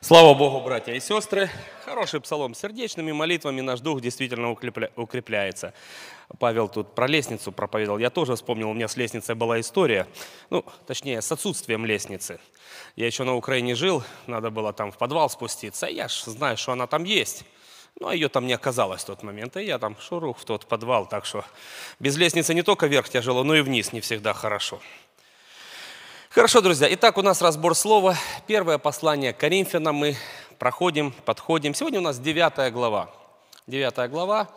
Слава Богу, братья и сестры. Хороший псалом. Сердечными молитвами наш дух действительно укрепля... укрепляется. Павел тут про лестницу проповедовал. Я тоже вспомнил, у меня с лестницей была история. Ну, точнее, с отсутствием лестницы. Я еще на Украине жил, надо было там в подвал спуститься. Я ж знаю, что она там есть. Ну, а ее там не оказалось в тот момент. И я там шурух в тот подвал. Так что без лестницы не только вверх тяжело, но и вниз не всегда хорошо. Хорошо, друзья. Итак, у нас разбор слова. Первое послание к Коринфянам мы проходим, подходим. Сегодня у нас девятая глава. Девятая глава.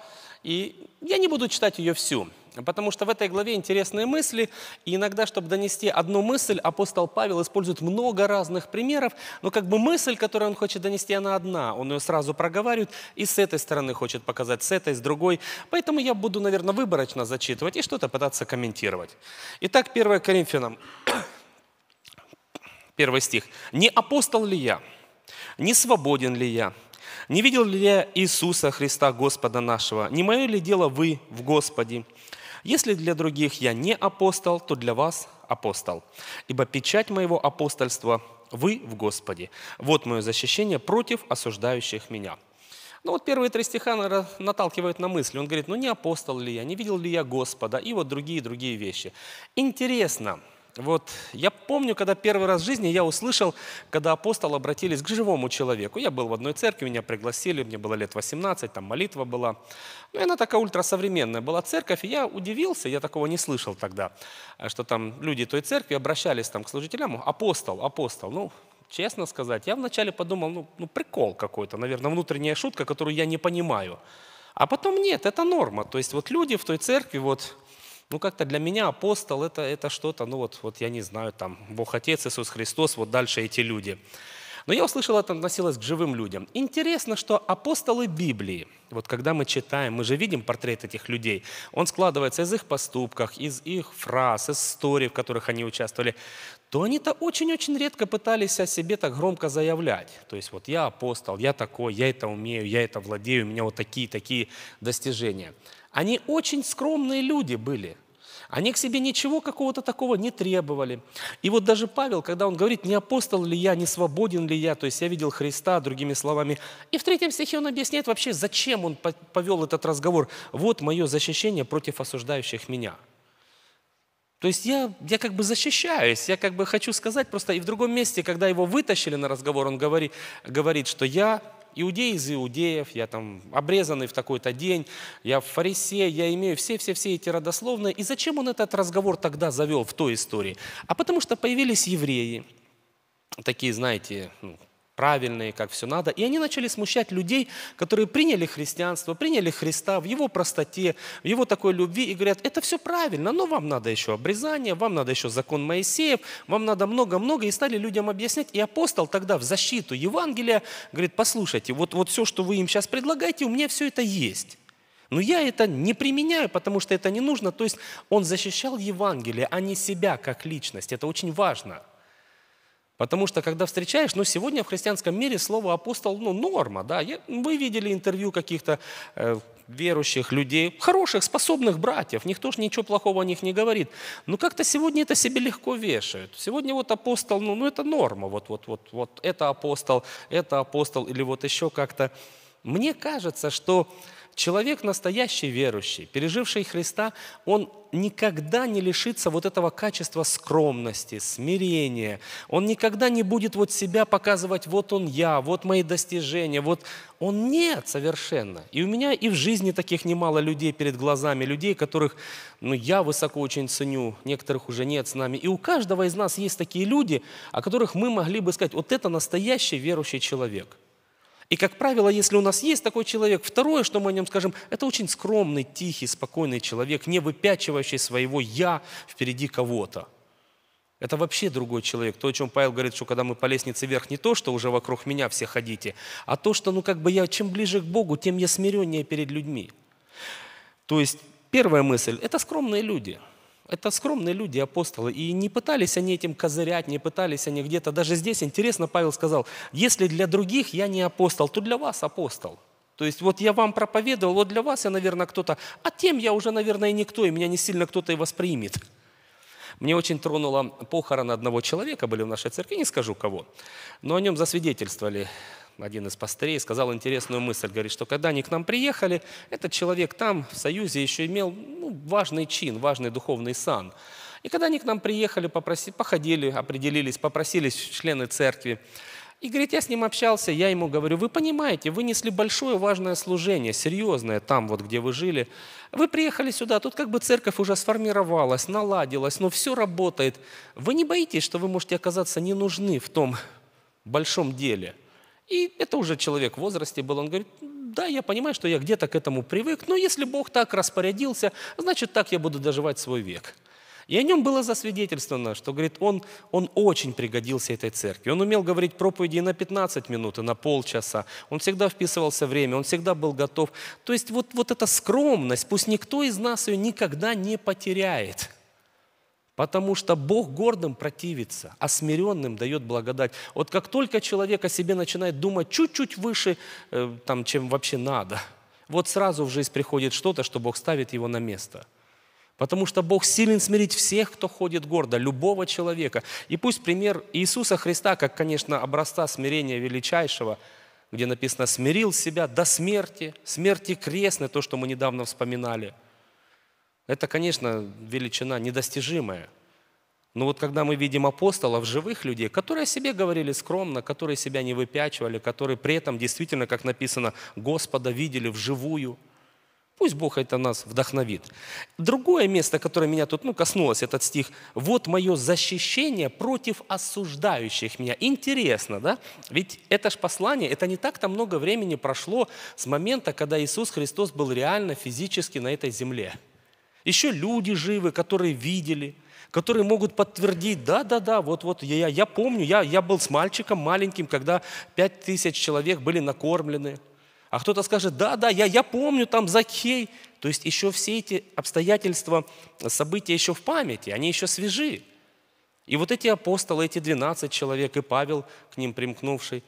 И я не буду читать ее всю, потому что в этой главе интересные мысли. И иногда, чтобы донести одну мысль, апостол Павел использует много разных примеров. Но как бы мысль, которую он хочет донести, она одна. Он ее сразу проговаривает и с этой стороны хочет показать, с этой, с другой. Поэтому я буду, наверное, выборочно зачитывать и что-то пытаться комментировать. Итак, первое Коринфянам первый стих. «Не апостол ли я? Не свободен ли я? Не видел ли я Иисуса Христа, Господа нашего? Не мое ли дело вы в Господе? Если для других я не апостол, то для вас апостол. Ибо печать моего апостольства вы в Господе. Вот мое защищение против осуждающих меня». Ну вот первые три стиха наталкивают на мысли. Он говорит, ну не апостол ли я, не видел ли я Господа, и вот другие-другие вещи. Интересно, вот я помню, когда первый раз в жизни я услышал, когда апостолы обратились к живому человеку. Я был в одной церкви, меня пригласили, мне было лет 18, там молитва была. Ну, и она такая ультрасовременная была церковь, и я удивился, я такого не слышал тогда, э, что там люди той церкви обращались там к служителям, апостол, апостол, ну, честно сказать, я вначале подумал, ну, ну прикол какой-то, наверное, внутренняя шутка, которую я не понимаю. А потом нет, это норма. То есть вот люди в той церкви, вот ну как-то для меня апостол это, это что-то, ну вот, вот я не знаю, там Бог Отец, Иисус Христос, вот дальше эти люди. Но я услышал, это относилось к живым людям. Интересно, что апостолы Библии, вот когда мы читаем, мы же видим портрет этих людей, он складывается из их поступков, из их фраз, из историй, в которых они участвовали, то они-то очень-очень редко пытались о себе так громко заявлять. То есть вот я апостол, я такой, я это умею, я это владею, у меня вот такие-такие достижения. Они очень скромные люди были. Они к себе ничего какого-то такого не требовали. И вот даже Павел, когда он говорит, не апостол ли я, не свободен ли я, то есть я видел Христа, другими словами. И в третьем стихе он объясняет вообще, зачем он повел этот разговор. Вот мое защищение против осуждающих меня. То есть я, я как бы защищаюсь, я как бы хочу сказать просто, и в другом месте, когда его вытащили на разговор, он говорит, говорит что я Иудеи из иудеев, я там обрезанный в такой-то день, я фарисей, я имею все-все-все эти родословные. И зачем он этот разговор тогда завел в той истории? А потому что появились евреи, такие, знаете, ну, правильные, как все надо. И они начали смущать людей, которые приняли христианство, приняли Христа в его простоте, в его такой любви, и говорят, это все правильно, но вам надо еще обрезание, вам надо еще закон Моисеев, вам надо много-много, и стали людям объяснять. И апостол тогда в защиту Евангелия говорит, послушайте, вот, вот все, что вы им сейчас предлагаете, у меня все это есть. Но я это не применяю, потому что это не нужно. То есть он защищал Евангелие, а не себя как личность. Это очень важно – Потому что, когда встречаешь, ну, сегодня в христианском мире слово апостол, ну, норма, да. Я, вы видели интервью каких-то э, верующих людей, хороших, способных братьев, никто же ничего плохого о них не говорит. Но как-то сегодня это себе легко вешают. Сегодня вот апостол, ну, ну это норма, вот, вот, вот, вот это апостол, это апостол, или вот еще как-то. Мне кажется, что человек настоящий верующий, переживший Христа, он никогда не лишится вот этого качества скромности, смирения. Он никогда не будет вот себя показывать, вот он я, вот мои достижения, вот он нет совершенно. И у меня и в жизни таких немало людей перед глазами, людей, которых ну, я высоко очень ценю, некоторых уже нет с нами. И у каждого из нас есть такие люди, о которых мы могли бы сказать, вот это настоящий верующий человек. И, как правило, если у нас есть такой человек, второе, что мы о нем скажем, это очень скромный, тихий, спокойный человек, не выпячивающий своего «я» впереди кого-то. Это вообще другой человек. То, о чем Павел говорит, что когда мы по лестнице вверх, не то, что уже вокруг меня все ходите, а то, что, ну, как бы я, чем ближе к Богу, тем я смиреннее перед людьми. То есть, первая мысль – это скромные люди – это скромные люди, апостолы. И не пытались они этим козырять, не пытались они где-то. Даже здесь интересно, Павел сказал, если для других я не апостол, то для вас апостол. То есть вот я вам проповедовал, вот для вас я, наверное, кто-то, а тем я уже, наверное, и никто, и меня не сильно кто-то и воспримет. Мне очень тронуло похорон одного человека, были в нашей церкви, не скажу кого, но о нем засвидетельствовали один из пастырей, сказал интересную мысль. Говорит, что когда они к нам приехали, этот человек там, в Союзе, еще имел ну, важный чин, важный духовный сан. И когда они к нам приехали, попроси, походили, определились, попросились члены церкви, и говорит, я с ним общался, я ему говорю, вы понимаете, вы несли большое важное служение, серьезное там, вот где вы жили. Вы приехали сюда, тут как бы церковь уже сформировалась, наладилась, но все работает. Вы не боитесь, что вы можете оказаться не нужны в том большом деле – и это уже человек в возрасте был, он говорит, да, я понимаю, что я где-то к этому привык, но если Бог так распорядился, значит, так я буду доживать свой век. И о нем было засвидетельствовано, что, говорит, он, он очень пригодился этой церкви. Он умел говорить проповеди на 15 минут, и на полчаса. Он всегда вписывался в время, он всегда был готов. То есть вот, вот эта скромность, пусть никто из нас ее никогда не потеряет – Потому что Бог гордым противится, а смиренным дает благодать. Вот как только человек о себе начинает думать чуть-чуть выше, э, там, чем вообще надо, вот сразу в жизнь приходит что-то, что Бог ставит его на место. Потому что Бог силен смирить всех, кто ходит гордо, любого человека. И пусть пример Иисуса Христа, как, конечно, образца смирения величайшего, где написано «смирил себя до смерти», смерти крестной, то, что мы недавно вспоминали – это, конечно, величина недостижимая. Но вот когда мы видим апостолов, живых людей, которые о себе говорили скромно, которые себя не выпячивали, которые при этом действительно, как написано, Господа видели вживую, пусть Бог это нас вдохновит. Другое место, которое меня тут ну, коснулось, этот стих, «Вот мое защищение против осуждающих меня». Интересно, да? Ведь это же послание, это не так-то много времени прошло с момента, когда Иисус Христос был реально физически на этой земле – еще люди живы, которые видели, которые могут подтвердить, да-да-да, вот-вот, я, я помню, я, я был с мальчиком маленьким, когда пять тысяч человек были накормлены. А кто-то скажет, да-да, я, я помню, там Закхей. То есть еще все эти обстоятельства, события еще в памяти, они еще свежи. И вот эти апостолы, эти 12 человек, и Павел, к ним примкнувший,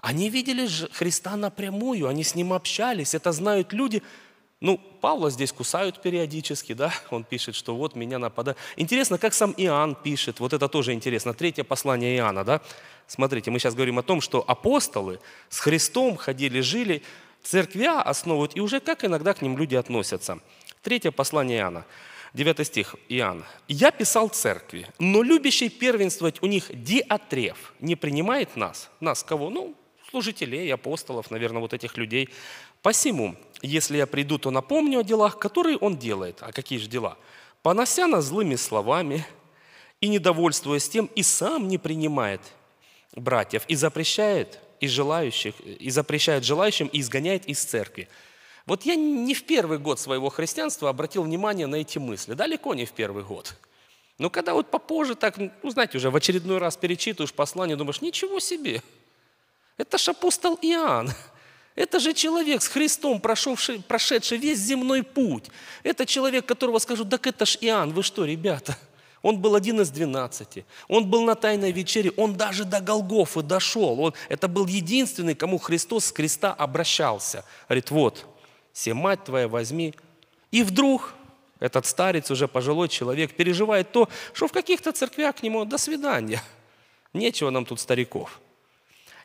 они видели Христа напрямую, они с ним общались, это знают люди – ну, Павла здесь кусают периодически, да, он пишет, что вот меня нападают. Интересно, как сам Иоанн пишет, вот это тоже интересно, третье послание Иоанна, да. Смотрите, мы сейчас говорим о том, что апостолы с Христом ходили, жили, церквя основывают, и уже как иногда к ним люди относятся. Третье послание Иоанна. 9 стих, Иоанн. «Я писал церкви, но любящий первенствовать у них диатрев не принимает нас». Нас кого? Ну, служителей, апостолов, наверное, вот этих людей. «Посему если я приду, то напомню о делах, которые он делает. А какие же дела? Понося нас злыми словами и недовольствуясь тем, и сам не принимает братьев, и запрещает, и желающих, и запрещает желающим, и изгоняет из церкви. Вот я не в первый год своего христианства обратил внимание на эти мысли. Далеко не в первый год. Но когда вот попозже так, ну, знаете, уже в очередной раз перечитываешь послание, думаешь, ничего себе, это ж апостол Иоанн. Это же человек с Христом, прошедший, прошедший весь земной путь. Это человек, которого скажут, так это ж Иоанн, вы что, ребята? Он был один из двенадцати. Он был на тайной вечере. Он даже до Голгофы дошел. Он, это был единственный, кому Христос с креста обращался. Говорит, вот, все мать твоя возьми. И вдруг этот старец, уже пожилой человек, переживает то, что в каких-то церквях к нему «до свидания». Нечего нам тут стариков.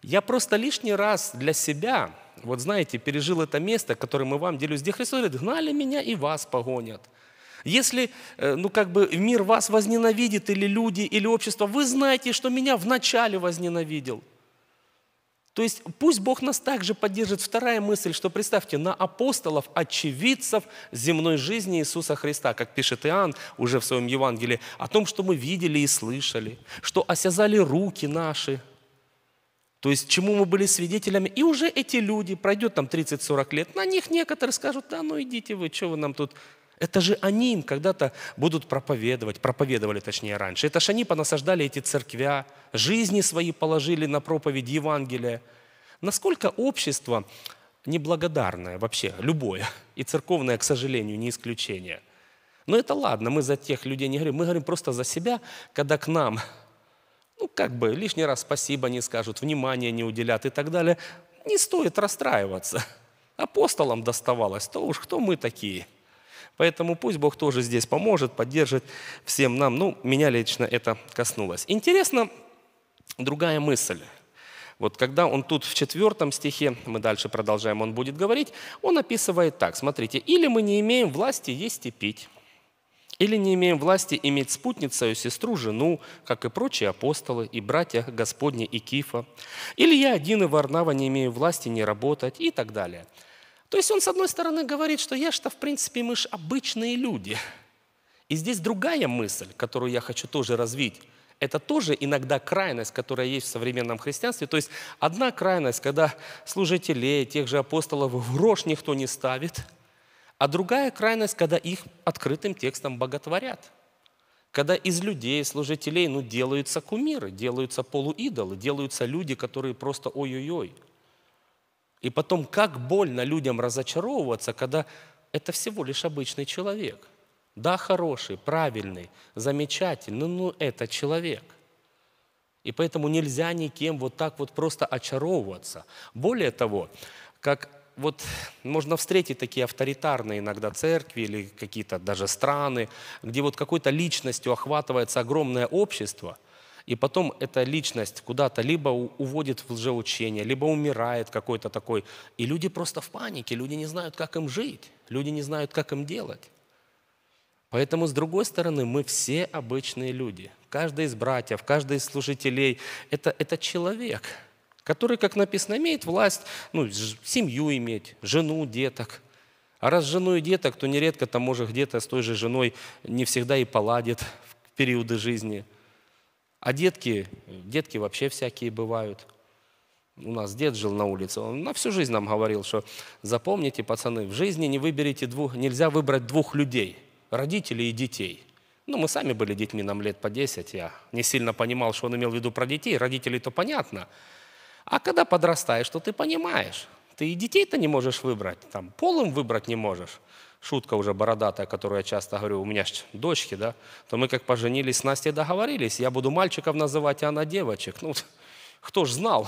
Я просто лишний раз для себя – вот знаете, пережил это место, которое мы вам делюсь, где Христос говорит, гнали меня и вас погонят. Если, э, ну как бы, мир вас возненавидит, или люди, или общество, вы знаете, что меня вначале возненавидел. То есть пусть Бог нас также поддержит. Вторая мысль, что представьте, на апостолов, очевидцев земной жизни Иисуса Христа, как пишет Иоанн уже в своем Евангелии, о том, что мы видели и слышали, что осязали руки наши – то есть чему мы были свидетелями. И уже эти люди, пройдет там 30-40 лет, на них некоторые скажут, да ну идите вы, что вы нам тут... Это же они им когда-то будут проповедовать, проповедовали точнее раньше. Это же они понасаждали эти церквя, жизни свои положили на проповедь Евангелия. Насколько общество неблагодарное вообще, любое, и церковное, к сожалению, не исключение. Но это ладно, мы за тех людей не говорим, мы говорим просто за себя, когда к нам ну, как бы лишний раз спасибо не скажут, внимания не уделят и так далее, не стоит расстраиваться. Апостолам доставалось, то уж кто мы такие. Поэтому пусть Бог тоже здесь поможет, поддержит всем нам. Ну, меня лично это коснулось. Интересно, другая мысль. Вот когда он тут в четвертом стихе, мы дальше продолжаем, он будет говорить, он описывает так, смотрите, «Или мы не имеем власти есть и пить, или не имеем власти иметь спутницу, сестру, жену, как и прочие апостолы, и братья Господни и Кифа. Или я один и Варнава не имею власти не работать и так далее. То есть он, с одной стороны, говорит, что я что, в принципе, мы же обычные люди. И здесь другая мысль, которую я хочу тоже развить. Это тоже иногда крайность, которая есть в современном христианстве. То есть одна крайность, когда служителей, тех же апостолов в рожь никто не ставит – а другая крайность, когда их открытым текстом боготворят. Когда из людей, служителей, ну, делаются кумиры, делаются полуидолы, делаются люди, которые просто ой-ой-ой. И потом, как больно людям разочаровываться, когда это всего лишь обычный человек. Да, хороший, правильный, замечательный, но это человек – и поэтому нельзя никем вот так вот просто очаровываться. Более того, как вот можно встретить такие авторитарные иногда церкви или какие-то даже страны, где вот какой-то личностью охватывается огромное общество, и потом эта личность куда-то либо уводит в лжеучение, либо умирает какой-то такой. И люди просто в панике, люди не знают, как им жить, люди не знают, как им делать. Поэтому, с другой стороны, мы все обычные люди. Каждый из братьев, каждый из служителей – это, это человек – который, как написано, имеет власть, ну, семью иметь, жену, деток. А раз жену и деток, то нередко там, может, где-то с той же женой не всегда и поладит в периоды жизни. А детки, детки вообще всякие бывают. У нас дед жил на улице, он на всю жизнь нам говорил, что запомните, пацаны, в жизни не выберите двух, нельзя выбрать двух людей, родителей и детей – ну, мы сами были детьми, нам лет по 10, я не сильно понимал, что он имел в виду про детей, родителей-то понятно – а когда подрастаешь, то ты понимаешь. Ты и детей-то не можешь выбрать, там, пол им выбрать не можешь. Шутка уже бородатая, которую я часто говорю, у меня ж дочки, да, то мы как поженились с Настей договорились, я буду мальчиков называть, а она девочек. Ну, кто ж знал,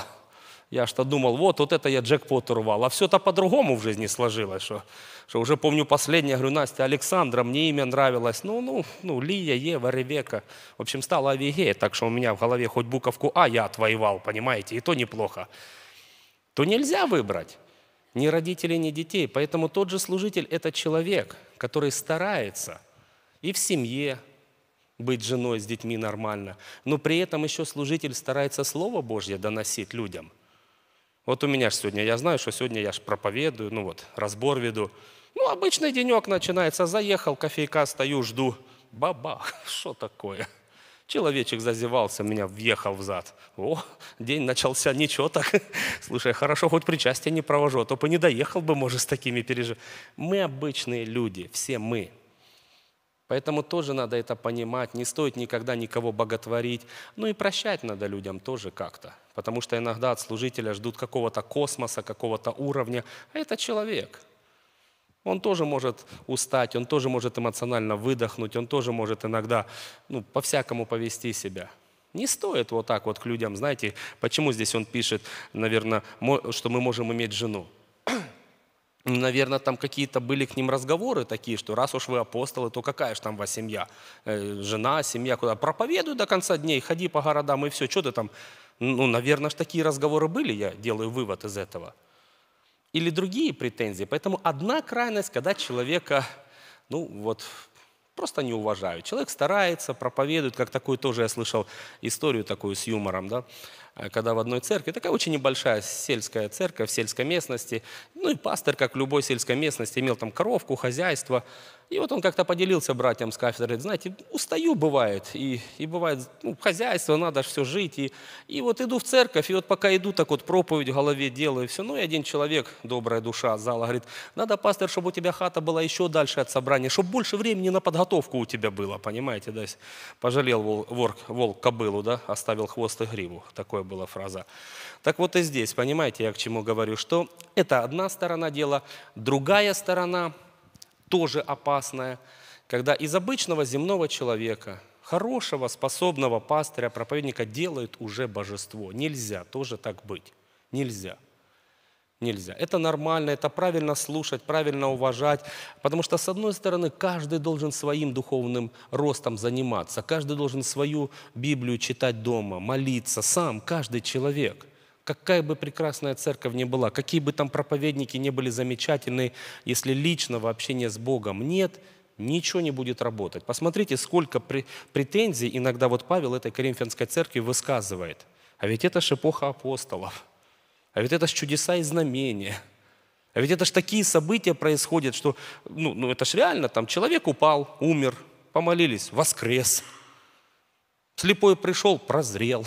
я что думал, вот, вот это я джекпот урвал. А все-то по-другому в жизни сложилось, что, что уже помню последнее, говорю, Настя Александра, мне имя нравилось. Ну, ну, ну, Лия, Ева, Ревека. В общем, стала Авигея, так что у меня в голове хоть буковку А я отвоевал, понимаете, и то неплохо. То нельзя выбрать ни родителей, ни детей. Поэтому тот же служитель – это человек, который старается и в семье, быть женой с детьми нормально, но при этом еще служитель старается Слово Божье доносить людям – вот у меня же сегодня, я знаю, что сегодня я же проповедую, ну вот, разбор веду. Ну, обычный денек начинается, заехал, кофейка стою, жду. баба, что такое? Человечек зазевался, меня въехал в зад. О, день начался, ничего так. Слушай, хорошо, хоть причастие не провожу, а то бы не доехал бы, может, с такими переживаниями. Мы обычные люди, все мы. Поэтому тоже надо это понимать, не стоит никогда никого боготворить. Ну и прощать надо людям тоже как-то, потому что иногда от служителя ждут какого-то космоса, какого-то уровня, а это человек. Он тоже может устать, он тоже может эмоционально выдохнуть, он тоже может иногда ну, по-всякому повести себя. Не стоит вот так вот к людям, знаете, почему здесь он пишет, наверное, что мы можем иметь жену. Ну, наверное, там какие-то были к ним разговоры такие, что раз уж вы апостолы, то какая же там у вас семья? Э, жена, семья, куда? Проповедуй до конца дней, ходи по городам и все, что ты там? Ну, наверное, ж такие разговоры были, я делаю вывод из этого. Или другие претензии. Поэтому одна крайность, когда человека, ну вот, просто не уважают. Человек старается, проповедует, как такую тоже я слышал историю такую с юмором, да, Э, когда в одной церкви, такая очень небольшая сельская церковь, в сельской местности, ну и пастор, как в любой сельской местности, имел там коровку, хозяйство, и вот он как-то поделился братьям с кафедры, знаете, устаю бывает, и, и бывает, ну, хозяйство, надо все жить, и, и вот иду в церковь, и вот пока иду, так вот проповедь в голове делаю, и все, ну и один человек, добрая душа зала, говорит, надо, пастор, чтобы у тебя хата была еще дальше от собрания, чтобы больше времени на подготовку у тебя было, понимаете, да, пожалел волк, волк, волк кобылу, да, оставил хвост и гриву, такое которая была фраза. Так вот и здесь, понимаете, я к чему говорю, что это одна сторона дела, другая сторона тоже опасная, когда из обычного земного человека, хорошего, способного пастыря, проповедника делают уже божество. Нельзя тоже так быть. Нельзя нельзя. Это нормально, это правильно слушать, правильно уважать, потому что, с одной стороны, каждый должен своим духовным ростом заниматься, каждый должен свою Библию читать дома, молиться, сам, каждый человек. Какая бы прекрасная церковь ни была, какие бы там проповедники ни были замечательны, если личного общения с Богом нет, ничего не будет работать. Посмотрите, сколько претензий иногда вот Павел этой Коринфянской церкви высказывает. А ведь это шепоха апостолов – а ведь это ж чудеса и знамения. А ведь это ж такие события происходят, что, ну, ну это ж реально, там человек упал, умер, помолились, воскрес. Слепой пришел, прозрел.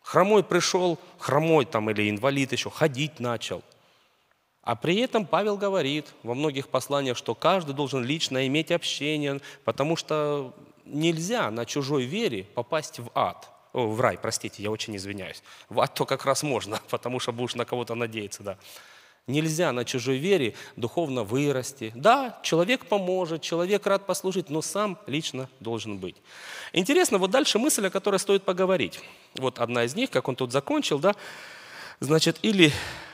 Хромой пришел, хромой там или инвалид еще, ходить начал. А при этом Павел говорит во многих посланиях, что каждый должен лично иметь общение, потому что нельзя на чужой вере попасть в ад – в рай, простите, я очень извиняюсь. В ад то как раз можно, потому что будешь на кого-то надеяться, да. Нельзя на чужой вере духовно вырасти. Да, человек поможет, человек рад послужить, но сам лично должен быть. Интересно, вот дальше мысль, о которой стоит поговорить. Вот одна из них, как он тут закончил, да, значит, или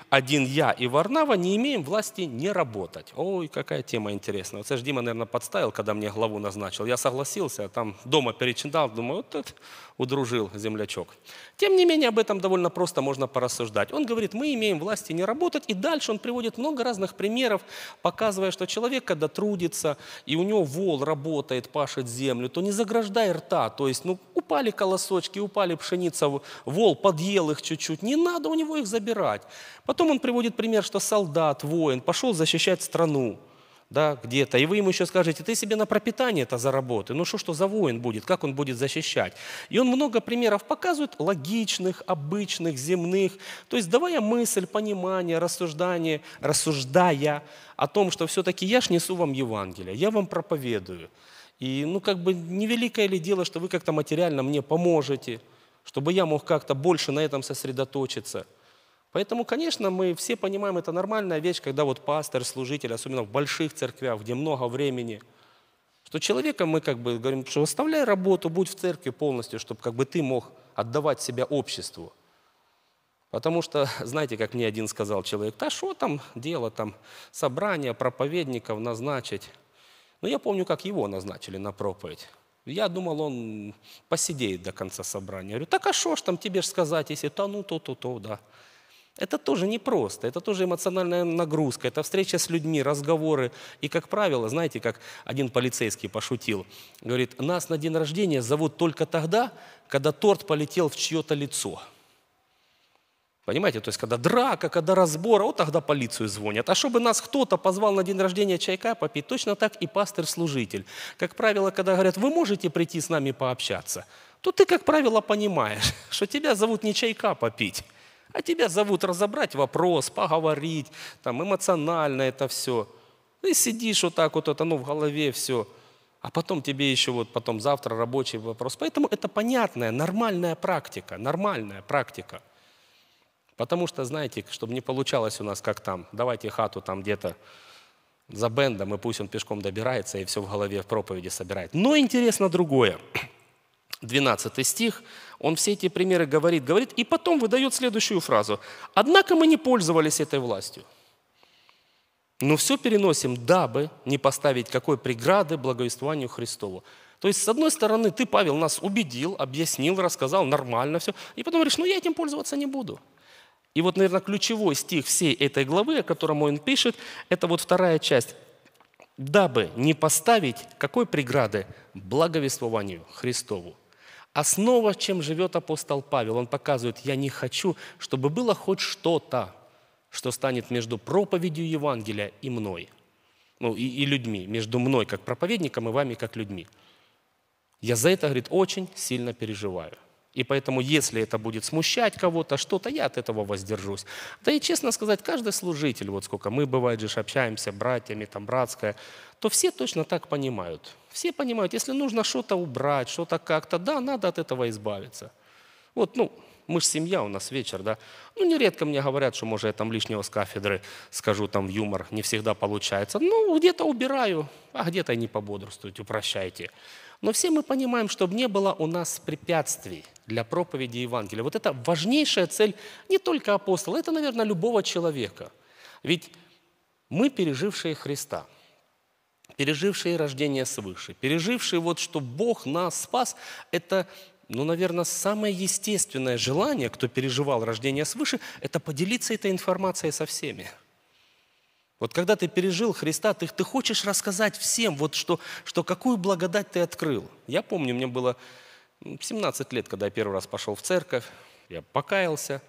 один я и Варнава не имеем власти не работать. Ой, какая тема интересная. Вот это же Дима, наверное, подставил, когда мне главу назначил. Я согласился, а там дома перечитал, думаю, вот это удружил землячок. Тем не менее, об этом довольно просто можно порассуждать. Он говорит, мы имеем власти не работать, и дальше он приводит много разных примеров, показывая, что человек, когда трудится, и у него вол работает, пашет землю, то не заграждай рта, то есть, ну, упали колосочки, упали пшеница, вол подъел их чуть-чуть, не надо у него их забирать. Потом он приводит пример, что солдат, воин пошел защищать страну, да, где-то, и вы ему еще скажете, ты себе на пропитание это заработай, ну что, что за воин будет, как он будет защищать. И он много примеров показывает, логичных, обычных, земных, то есть давая мысль, понимание, рассуждание, рассуждая о том, что все-таки я ж несу вам Евангелие, я вам проповедую. И ну как бы невеликое ли дело, что вы как-то материально мне поможете, чтобы я мог как-то больше на этом сосредоточиться – Поэтому, конечно, мы все понимаем, это нормальная вещь, когда вот пастор, служитель, особенно в больших церквях, где много времени, что человека мы как бы говорим, что оставляй работу, будь в церкви полностью, чтобы как бы ты мог отдавать себя обществу. Потому что, знаете, как мне один сказал человек, да что там дело, там собрание проповедников назначить. Но ну, я помню, как его назначили на проповедь. Я думал, он посидеет до конца собрания. Я говорю, так а что ж там тебе ж сказать, если то, ну, то, то, то, да. Это тоже непросто, это тоже эмоциональная нагрузка, это встреча с людьми, разговоры. И, как правило, знаете, как один полицейский пошутил, говорит, нас на день рождения зовут только тогда, когда торт полетел в чье-то лицо. Понимаете, то есть когда драка, когда разбор, вот тогда полицию звонят. А чтобы нас кто-то позвал на день рождения чайка попить, точно так и пастор служитель Как правило, когда говорят, вы можете прийти с нами пообщаться, то ты, как правило, понимаешь, что тебя зовут не чайка попить, а тебя зовут разобрать вопрос, поговорить, там эмоционально это все. Ты сидишь вот так вот, вот оно ну, в голове все. А потом тебе еще вот потом завтра рабочий вопрос. Поэтому это понятная, нормальная практика, нормальная практика. Потому что, знаете, чтобы не получалось у нас как там, давайте хату там где-то за бендом, и пусть он пешком добирается, и все в голове в проповеди собирает. Но интересно другое. 12 стих, он все эти примеры говорит, говорит, и потом выдает следующую фразу. «Однако мы не пользовались этой властью». Но все переносим, дабы не поставить какой преграды благовествованию Христову. То есть, с одной стороны, ты, Павел, нас убедил, объяснил, рассказал, нормально все, и потом говоришь, ну я этим пользоваться не буду. И вот, наверное, ключевой стих всей этой главы, о котором он пишет, это вот вторая часть. «Дабы не поставить какой преграды благовествованию Христову». Основа, чем живет апостол Павел, он показывает, я не хочу, чтобы было хоть что-то, что станет между проповедью Евангелия и мной, ну и, и людьми, между мной как проповедником и вами как людьми. Я за это, говорит, очень сильно переживаю – и поэтому, если это будет смущать кого-то, что-то, я от этого воздержусь. Да и, честно сказать, каждый служитель, вот сколько мы, бывает же, общаемся братьями, там, братское, то все точно так понимают. Все понимают, если нужно что-то убрать, что-то как-то, да, надо от этого избавиться. Вот, ну, мы ж семья, у нас вечер, да. Ну, нередко мне говорят, что, может, я там лишнего с кафедры скажу, там, в юмор не всегда получается. Ну, где-то убираю, а где-то не пободрствуйте, упрощайте. Но все мы понимаем, чтобы не было у нас препятствий для проповеди Евангелия. Вот это важнейшая цель не только апостола, это, наверное, любого человека. Ведь мы, пережившие Христа, пережившие рождение свыше, пережившие вот, что Бог нас спас, это ну, наверное, самое естественное желание, кто переживал рождение свыше, это поделиться этой информацией со всеми. Вот когда ты пережил Христа, ты, ты хочешь рассказать всем, вот что, что какую благодать ты открыл. Я помню, мне было 17 лет, когда я первый раз пошел в церковь, я покаялся.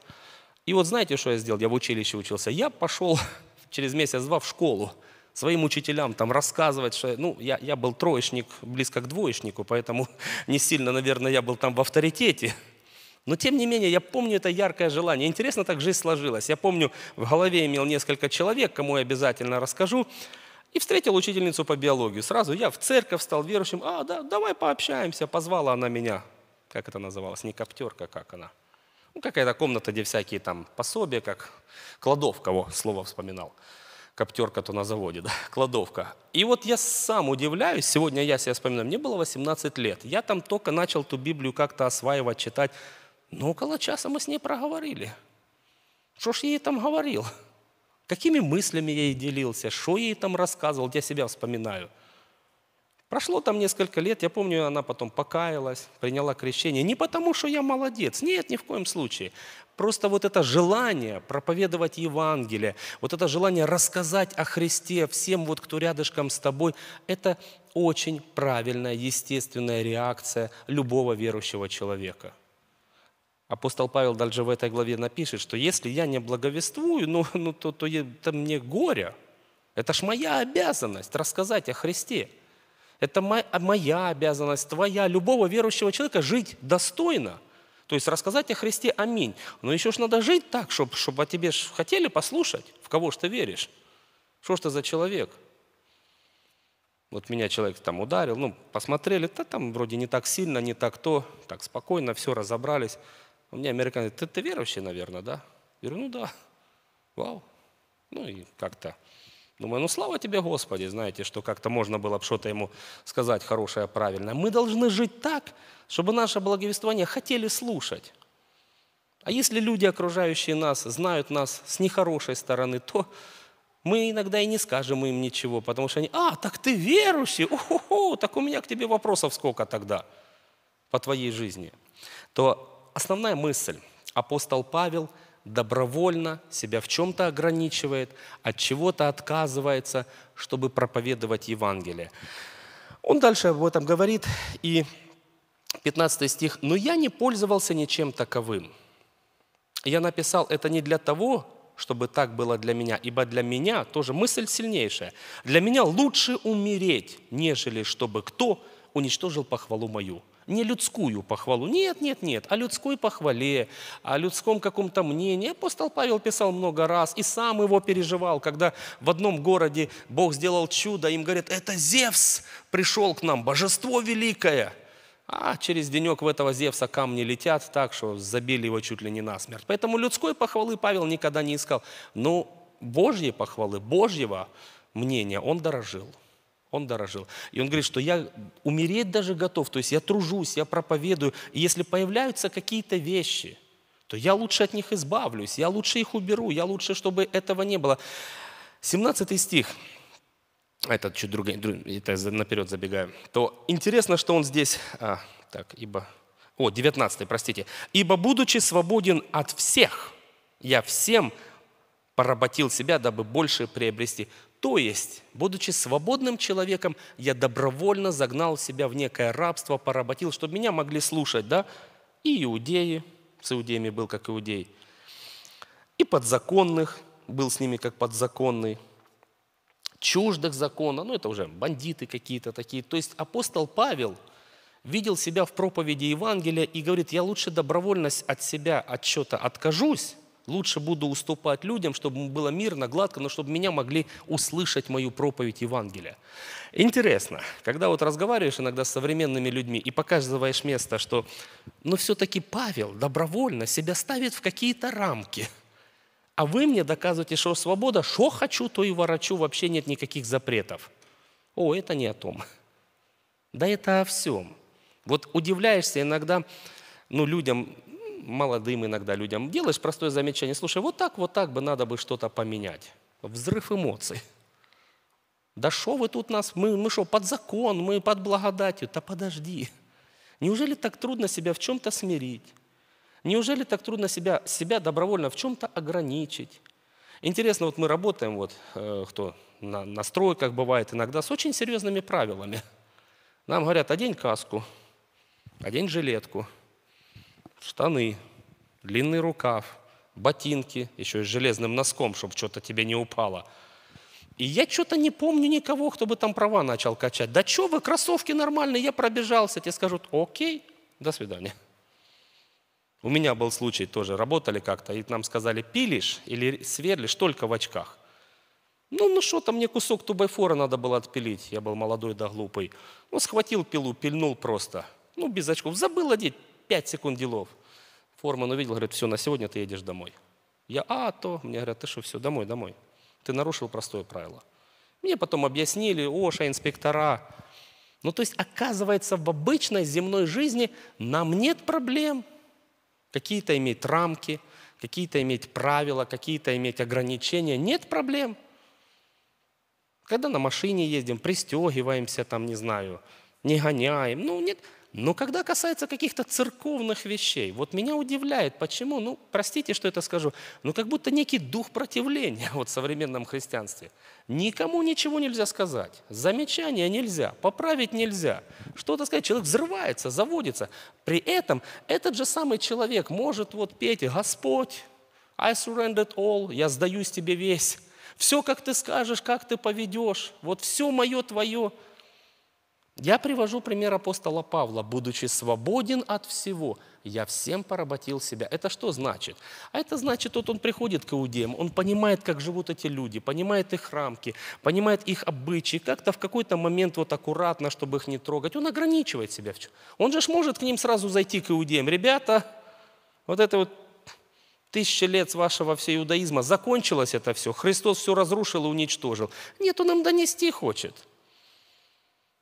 И вот знаете, что я сделал? Я в училище учился. Я пошел через месяц-два в школу своим учителям там рассказывать, что ну, я, я был троечник, близко к двоечнику, поэтому не сильно, наверное, я был там в авторитете. Но тем не менее, я помню это яркое желание. Интересно, так жизнь сложилась. Я помню, в голове имел несколько человек, кому я обязательно расскажу. И встретил учительницу по биологии. Сразу я в церковь стал верующим. А, да, давай пообщаемся. Позвала она меня. Как это называлось? Не коптерка, как она? Ну, какая-то комната, где всякие там пособия, как кладовка, во, слово вспоминал коптерка-то на заводе, да, кладовка. И вот я сам удивляюсь, сегодня я себя вспоминаю, мне было 18 лет, я там только начал ту Библию как-то осваивать, читать, но около часа мы с ней проговорили. Что ж я ей там говорил? Какими мыслями я ей делился? Что я ей там рассказывал? Я себя вспоминаю – Прошло там несколько лет, я помню, она потом покаялась, приняла крещение. Не потому, что я молодец, нет, ни в коем случае. Просто вот это желание проповедовать Евангелие, вот это желание рассказать о Христе всем, вот кто рядышком с тобой, это очень правильная, естественная реакция любого верующего человека. Апостол Павел дальше в этой главе напишет, что если я не благовествую, ну, ну то, то, то, то мне горе. Это ж моя обязанность рассказать о Христе. Это а, моя обязанность, твоя, любого верующего человека жить достойно. То есть рассказать о Христе аминь. Но еще ж надо жить так, чтобы, чтобы о тебе ж хотели послушать, в кого ж ты веришь. Что ж ты за человек? Вот меня человек там ударил, ну, посмотрели, да там вроде не так сильно, не так то, так спокойно, все разобрались. У а меня американец, ты, ты верующий, наверное, да? Я говорю, ну да, вау. Ну и как-то Думаю, ну слава тебе, Господи, знаете, что как-то можно было бы что-то ему сказать хорошее, правильное. Мы должны жить так, чтобы наше благовествование хотели слушать. А если люди, окружающие нас, знают нас с нехорошей стороны, то мы иногда и не скажем им ничего, потому что они, а, так ты верующий, о-хо-хо, так у меня к тебе вопросов сколько тогда по твоей жизни. То основная мысль, апостол Павел – добровольно себя в чем-то ограничивает, от чего-то отказывается, чтобы проповедовать Евангелие. Он дальше об этом говорит, и 15 стих. «Но я не пользовался ничем таковым. Я написал это не для того, чтобы так было для меня, ибо для меня, тоже мысль сильнейшая, для меня лучше умереть, нежели чтобы кто уничтожил похвалу мою не людскую похвалу. Нет, нет, нет, о людской похвале, о людском каком-то мнении. Апостол Павел писал много раз и сам его переживал, когда в одном городе Бог сделал чудо, им говорят, это Зевс пришел к нам, божество великое. А через денек в этого Зевса камни летят так, что забили его чуть ли не насмерть. Поэтому людской похвалы Павел никогда не искал. Но Божьей похвалы, Божьего мнения он дорожил. Он дорожил. И он говорит, что я умереть даже готов, то есть я тружусь, я проповедую. И если появляются какие-то вещи, то я лучше от них избавлюсь, я лучше их уберу, я лучше, чтобы этого не было. 17 стих. А это чуть другой, это наперед забегаю. То интересно, что он здесь... А, так, ибо... О, 19, простите. «Ибо, будучи свободен от всех, я всем поработил себя, дабы больше приобрести». То есть, будучи свободным человеком, я добровольно загнал себя в некое рабство, поработил, чтобы меня могли слушать, да, и иудеи, с иудеями был как иудей, и подзаконных, был с ними как подзаконный, чуждых закона, ну это уже бандиты какие-то такие. То есть апостол Павел видел себя в проповеди Евангелия и говорит, я лучше добровольность от себя отчета откажусь, Лучше буду уступать людям, чтобы было мирно, гладко, но чтобы меня могли услышать мою проповедь Евангелия. Интересно, когда вот разговариваешь иногда с современными людьми и показываешь место, что, ну все-таки Павел добровольно себя ставит в какие-то рамки. А вы мне доказываете, что свобода, что хочу, то и ворочу, вообще нет никаких запретов. О, это не о том. Да это о всем. Вот удивляешься иногда ну, людям, молодым иногда людям делаешь простое замечание, слушай, вот так, вот так бы надо бы что-то поменять. Взрыв эмоций. Да что вы тут нас, мы, мы что, под закон, мы под благодатью? Да подожди. Неужели так трудно себя в чем-то смирить? Неужели так трудно себя, себя добровольно в чем-то ограничить? Интересно, вот мы работаем, вот э, кто на, на стройках бывает иногда, с очень серьезными правилами. Нам говорят, одень каску, одень жилетку – штаны, длинный рукав, ботинки, еще и с железным носком, чтобы что-то тебе не упало. И я что-то не помню никого, кто бы там права начал качать. Да что вы, кроссовки нормальные, я пробежался. Тебе скажут, окей, до свидания. У меня был случай тоже, работали как-то, и нам сказали, пилишь или сверлишь только в очках. Ну, ну что там, мне кусок тубайфора надо было отпилить, я был молодой да глупый. Ну, схватил пилу, пильнул просто. Ну, без очков, забыл одеть, 5 секунд делов. Форман ну, увидел, говорит, все, на сегодня ты едешь домой. Я, а, то. Мне говорят, ты что, все, домой, домой. Ты нарушил простое правило. Мне потом объяснили, Оша, инспектора. Ну, то есть, оказывается, в обычной земной жизни нам нет проблем. Какие-то иметь рамки, какие-то иметь правила, какие-то иметь ограничения. Нет проблем. Когда на машине ездим, пристегиваемся, там, не знаю, не гоняем. Ну, нет, но когда касается каких-то церковных вещей, вот меня удивляет, почему, ну, простите, что это скажу, но как будто некий дух противления вот в современном христианстве. Никому ничего нельзя сказать, замечания нельзя, поправить нельзя. Что-то сказать, человек взрывается, заводится. При этом этот же самый человек может вот петь «Господь, I surrendered all, я сдаюсь тебе весь». Все, как ты скажешь, как ты поведешь, вот все мое твое, я привожу пример апостола Павла. «Будучи свободен от всего, я всем поработил себя». Это что значит? А это значит, вот он приходит к иудеям, он понимает, как живут эти люди, понимает их рамки, понимает их обычаи, как-то в какой-то момент вот аккуратно, чтобы их не трогать, он ограничивает себя. Он же может к ним сразу зайти, к иудеям. «Ребята, вот это вот тысяча лет с вашего все иудаизма, закончилось это все, Христос все разрушил и уничтожил». Нет, он им донести хочет –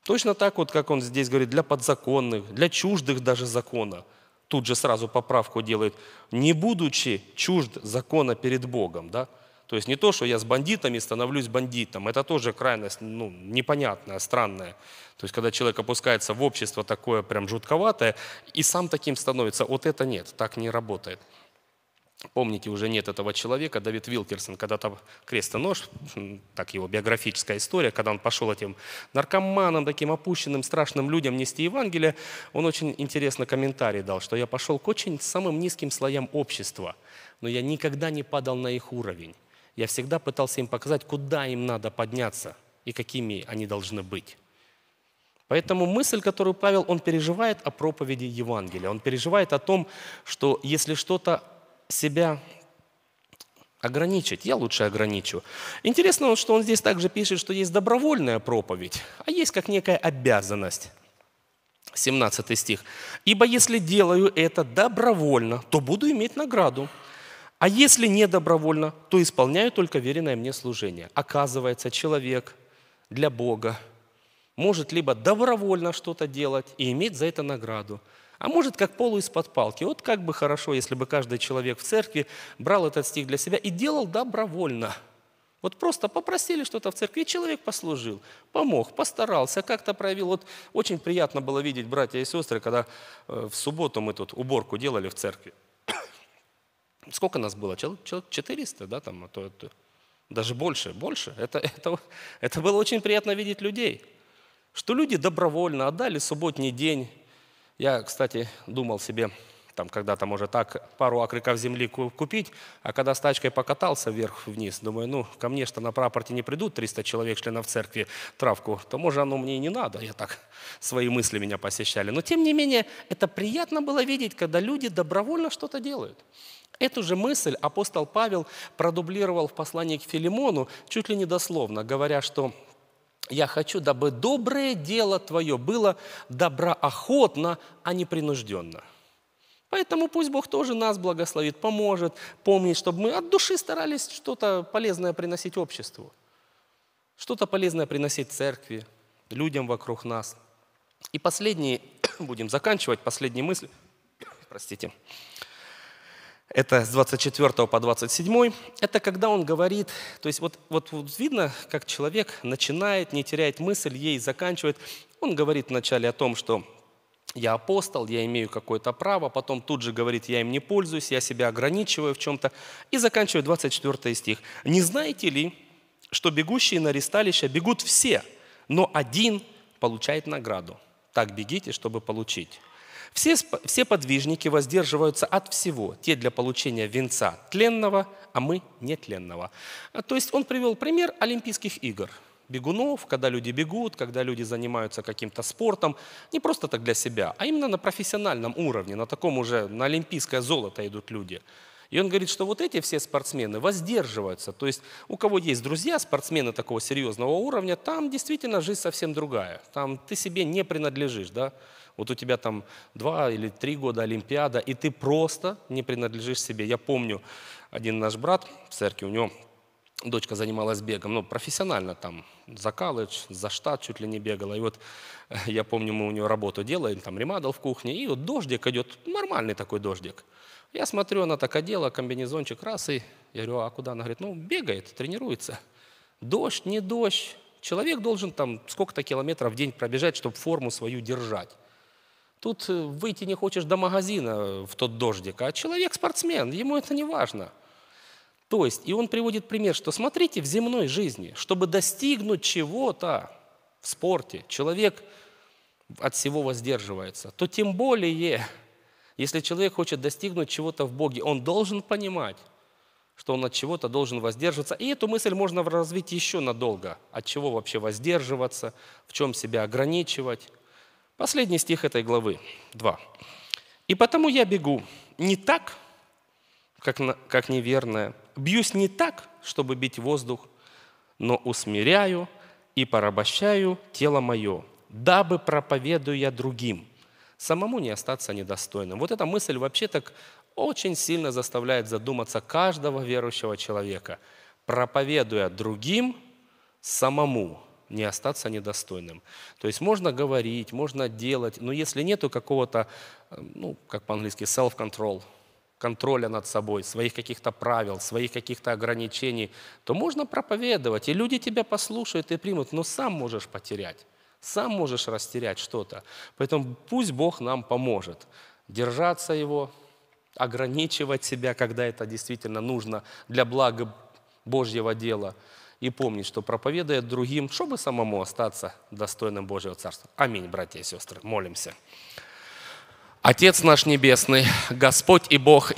Точно так вот, как он здесь говорит, для подзаконных, для чуждых даже закона. Тут же сразу поправку делает, не будучи чужд закона перед Богом. Да? То есть не то, что я с бандитами становлюсь бандитом. Это тоже крайность ну, непонятная, странная. То есть когда человек опускается в общество такое прям жутковатое, и сам таким становится, вот это нет, так не работает. Помните, уже нет этого человека, Давид Вилкерсон, когда там крест и нож, так его биографическая история, когда он пошел этим наркоманам, таким опущенным, страшным людям нести Евангелие, он очень интересно комментарий дал, что я пошел к очень самым низким слоям общества, но я никогда не падал на их уровень. Я всегда пытался им показать, куда им надо подняться и какими они должны быть. Поэтому мысль, которую Павел, он переживает о проповеди Евангелия, он переживает о том, что если что-то себя ограничить. Я лучше ограничу. Интересно, что он здесь также пишет, что есть добровольная проповедь, а есть как некая обязанность. 17 стих. «Ибо если делаю это добровольно, то буду иметь награду. А если не добровольно, то исполняю только веренное мне служение». Оказывается, человек для Бога может либо добровольно что-то делать и иметь за это награду – а может, как полу из-под палки. Вот как бы хорошо, если бы каждый человек в церкви брал этот стих для себя и делал добровольно. Вот просто попросили что-то в церкви, и человек послужил, помог, постарался, как-то проявил. Вот очень приятно было видеть братья и сестры, когда э, в субботу мы тут уборку делали в церкви. Сколько нас было? Человек 400, да, там, а то, а даже больше, больше. Это, это, это было очень приятно видеть людей, что люди добровольно отдали субботний день я, кстати, думал себе, там когда-то, может, так, пару акриков земли купить, а когда с тачкой покатался вверх-вниз, думаю, ну, ко мне что на прапорте не придут 300 человек, членов церкви, травку, то, может, оно мне и не надо. Я так, свои мысли меня посещали. Но, тем не менее, это приятно было видеть, когда люди добровольно что-то делают. Эту же мысль апостол Павел продублировал в послании к Филимону чуть ли не дословно, говоря, что я хочу, дабы доброе дело твое было доброохотно, а не принужденно. Поэтому пусть Бог тоже нас благословит, поможет, помнит, чтобы мы от души старались что-то полезное приносить обществу, что-то полезное приносить церкви, людям вокруг нас. И последний, будем заканчивать, последняя мысль, простите, это с 24 по 27, это когда он говорит, то есть вот, вот, вот видно, как человек начинает, не теряет мысль, ей заканчивает. Он говорит вначале о том, что я апостол, я имею какое-то право, потом тут же говорит, я им не пользуюсь, я себя ограничиваю в чем-то, и заканчивает 24 стих. «Не знаете ли, что бегущие на ресталище бегут все, но один получает награду? Так бегите, чтобы получить». Все, все подвижники воздерживаются от всего, те для получения венца тленного, а мы нетленного. А, то есть он привел пример Олимпийских игр – бегунов, когда люди бегут, когда люди занимаются каким-то спортом, не просто так для себя, а именно на профессиональном уровне, на таком уже, на олимпийское золото идут люди. И он говорит, что вот эти все спортсмены воздерживаются. То есть у кого есть друзья, спортсмены такого серьезного уровня, там действительно жизнь совсем другая. Там ты себе не принадлежишь. Да? Вот у тебя там два или три года Олимпиада, и ты просто не принадлежишь себе. Я помню, один наш брат в церкви, у него дочка занималась бегом, ну, профессионально там, за колледж, за штат чуть ли не бегала. И вот э, я помню, мы у нее работу делаем, там ремадал в кухне, и вот дождик идет, нормальный такой дождик. Я смотрю, она так одела, комбинезончик, раз, и я говорю, а куда? Она говорит, ну, бегает, тренируется. Дождь, не дождь. Человек должен там сколько-то километров в день пробежать, чтобы форму свою держать. Тут э, выйти не хочешь до магазина э, в тот дождик, а человек спортсмен, ему это не важно. То есть, и он приводит пример, что смотрите, в земной жизни, чтобы достигнуть чего-то в спорте, человек от всего воздерживается, то тем более, если человек хочет достигнуть чего-то в Боге, он должен понимать, что он от чего-то должен воздерживаться. И эту мысль можно развить еще надолго. От чего вообще воздерживаться, в чем себя ограничивать, Последний стих этой главы, 2. «И потому я бегу не так, как, на, как неверная, бьюсь не так, чтобы бить воздух, но усмиряю и порабощаю тело мое, дабы проповедуя другим, самому не остаться недостойным». Вот эта мысль вообще так очень сильно заставляет задуматься каждого верующего человека, проповедуя другим самому не остаться недостойным. То есть можно говорить, можно делать, но если нету какого-то, э, ну, как по-английски, self-control, контроля над собой, своих каких-то правил, своих каких-то ограничений, то можно проповедовать, и люди тебя послушают и примут, но сам можешь потерять, сам можешь растерять что-то. Поэтому пусть Бог нам поможет держаться Его, ограничивать себя, когда это действительно нужно для блага Божьего дела – и помнить, что проповедуя другим, чтобы самому остаться достойным Божьего Царства. Аминь, братья и сестры, молимся. Отец наш Небесный, Господь и Бог